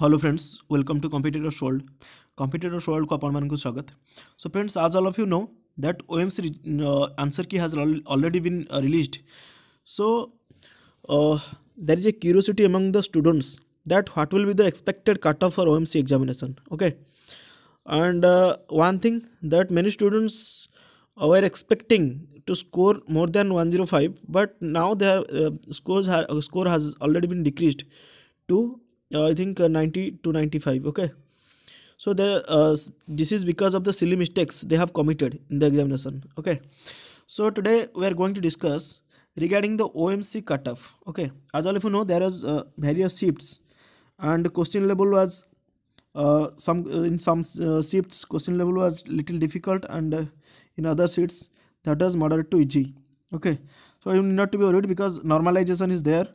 Hello friends welcome to competitors world competitors world को आपन स्वागत सो फ्रेंड्स आज all of you know that O M C answer key has already been released so there is a curiosity among the students that what will be the expected cut off for O M C examination okay and one thing that many students were expecting to score more than 105 but now their uh, scores ha score has already been decreased to uh, i think uh, 90 to 95 okay so there uh, this is because of the silly mistakes they have committed in the examination okay so today we are going to discuss regarding the OMC cutoff. Okay, as all of you know, there is uh, various shifts, and question level was uh, some uh, in some shifts question level was little difficult, and in other shifts that is moderate to easy. Okay, so you need not to be worried because normalization is there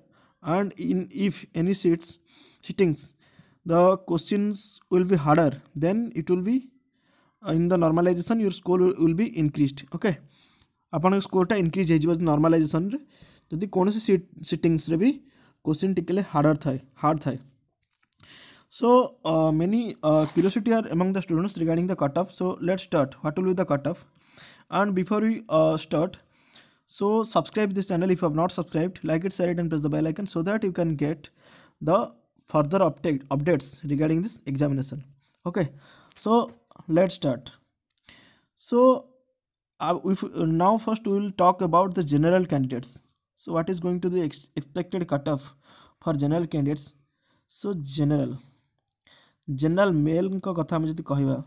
and in if any seats sittings the questions will be harder then it will be uh, in the normalization your score will, will be increased okay ଆପଣଙ୍କ ସ୍କୋରଟା increase ହେଇଯିବ ନର୍ମାଲାଇଜେସନ୍ରେ ଯଦି କୌଣସି ସିଟିଂସରେ ବି question ଟିକିଏ ହାର୍ଡ଼ର ଥାଏ hard ଥାଏ so uh, many uh, curiosity are among the students regarding the cutoff so let's start what will be the cutoff and before we uh, start so subscribe this channel if you have not subscribed like it share it and press the bell icon so that you can get the further update updates regarding this examination okay so let's start so uh, if, uh, now first we will talk about the general candidates so what is going to the ex expected cutoff for general candidates so general general male ଙ୍କ କଥା ଆମେ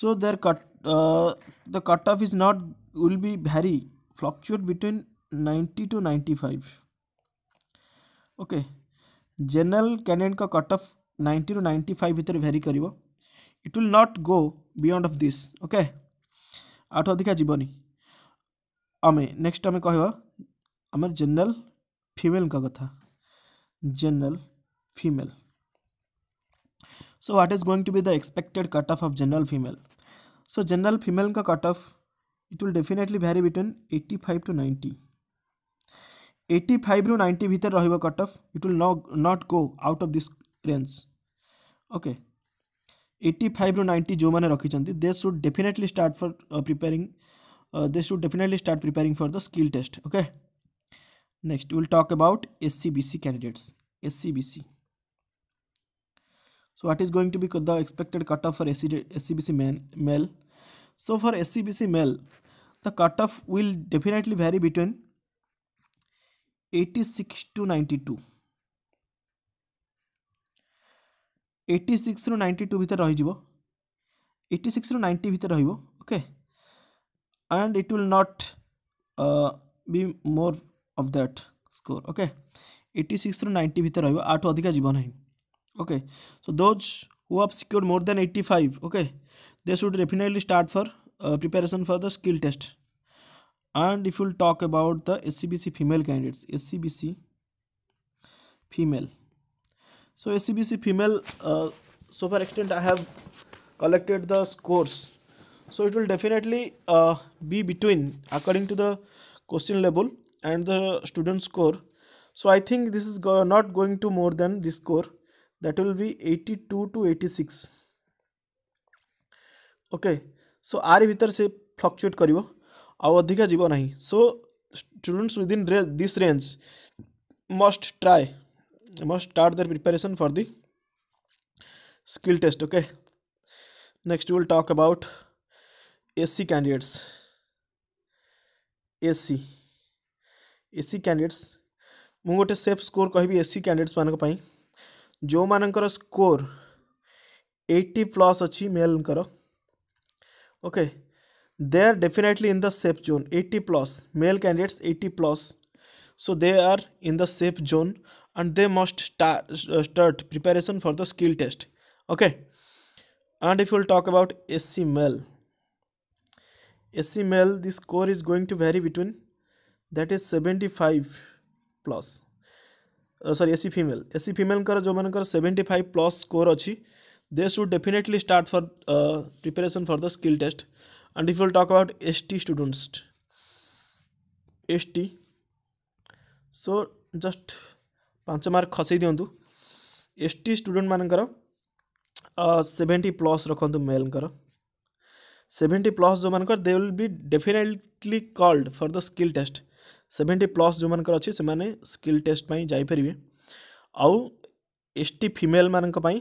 so their cut uh, the cutoff is not will be vary fluctuate fluctuate ninety two to five okay general candidate का cut off ninety two ninety five भितर vary कर it will not go beyond of this okay आठ अधिका जीवन आम next आम कह आम जेनेल फिमेल का कथा general female so what is going to be the expected cut off of general female so general female का cut off it will definitely vary between 85 to 90 85 to 90 bhitar rahiba cutoff it will not not go out of this range okay 85 to 90 jo mane rakhi chanti they should definitely start for uh, preparing uh, they should definitely start preparing for the skill test okay next we'll talk about scbc candidates scbc so what is going to be the expected cutoff for scbc male So for SCBC male, the cutoff will definitely vary between 86 to 92. 86 ରୁ 92 ଭିତରେ ରହିଯିବ 86 ରୁ 90 ଭିତରେ ରହିବ okay and it will not uh, be more of that score okay 86 ରୁ 90 ଭିତରେ ରହିବ 8 ଅଧିକା ଯିବ ନାହିଁ okay so those who have secured more than 85 okay they should definitely start for uh, preparation for the skill test and if you'll talk about the scbc female candidates scbc female so scbc female uh, so far extent i have collected the scores so it will definitely uh, be between according to the question level and the student score so i think this is go not going to more than this score that will be 82 to 86 okay so आर भर से fluctuate कर अधिका जीव ना so students within this range must try must start their preparation for the skill test okay next will talk about SC candidates SC SC candidates मु गोटे safe score कह एसी कैंडिडेट्स मानक जो मानकर स्कोर 80 प्लस अच्छी male okay they are definitely in the safe zone 80 plus male candidates 80 plus so they are in the safe zone and they must start, uh, start preparation for the skill test okay and if we'll talk about sc male sc male the score is going to vary between that is 75 plus uh, sorry sc female sc female कर जो मन कर 75 plus score अछि they should definitely start for uh, preparation for the skill test and if we'll talk about st students st so just ପାଞ୍ଚ mark ଖସେଇ ଦିଅନ୍ତୁ S T ଷ୍ଟୁଡ଼େଣ୍ଟମାନଙ୍କର seventy plus ରଖନ୍ତୁ ମେଲ୍ଙ୍କର ସେଭେଣ୍ଟି ପ୍ଲସ୍ ଯେଉଁମାନଙ୍କର they will be definitely called for the skill test seventy plus ଯେଉଁମାନଙ୍କର ଅଛି ସେମାନେ ସ୍କିଲ୍ ଟେଷ୍ଟ ପାଇଁ ଯାଇପାରିବେ ଆଉ ଏସ୍ ଟି ଫିମେଲ୍ମାନଙ୍କ ପାଇଁ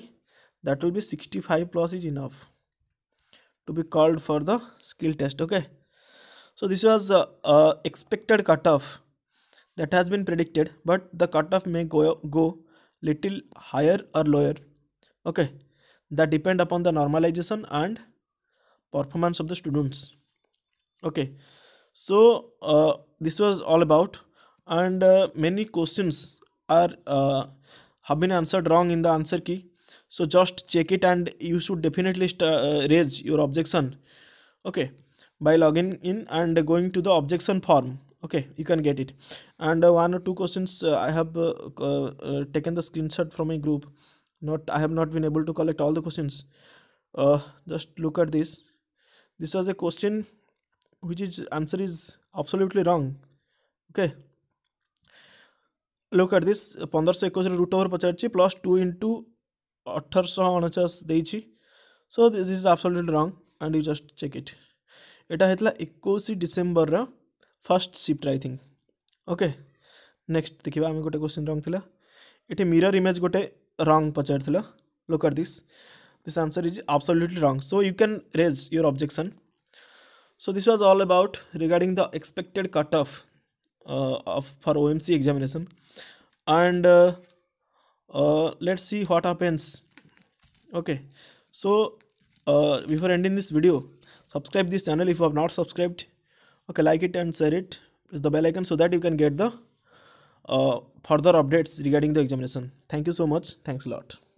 that will be 65 plus is enough to be called for the skill test okay so this was uh, uh, expected cutoff that has been predicted but the cutoff may go, go little higher or lower okay that depend upon the normalization and performance of the students okay so uh, this was all about and uh, many questions are uh, have been answered wrong in the answer key so just check it and you should definitely uh, raise your objection okay by logging in and going to the objection form okay you can get it and uh, one or two questions uh, i have uh, uh, taken the screenshot from a group not i have not been able to collect all the questions uh, just look at this this was a question which is answer is absolutely wrong okay look at this 1521 root over 50 plus 2 into अठरश so this is absolute wrong and you just check it यहाँ होता एक December first shift I think okay next देखा आम गोटे question रंग था ये मिरर इमेज गोटे रंग पचार look are this this answer is absolutely wrong so you can raise your objection so this was all about regarding the expected cut off for OMC examination and uh, let's see what happens okay so uh, before ending this video subscribe this channel if you have not subscribed okay like it and share it press the bell icon so that you can get the uh, further updates regarding the examination thank you so much thanks a lot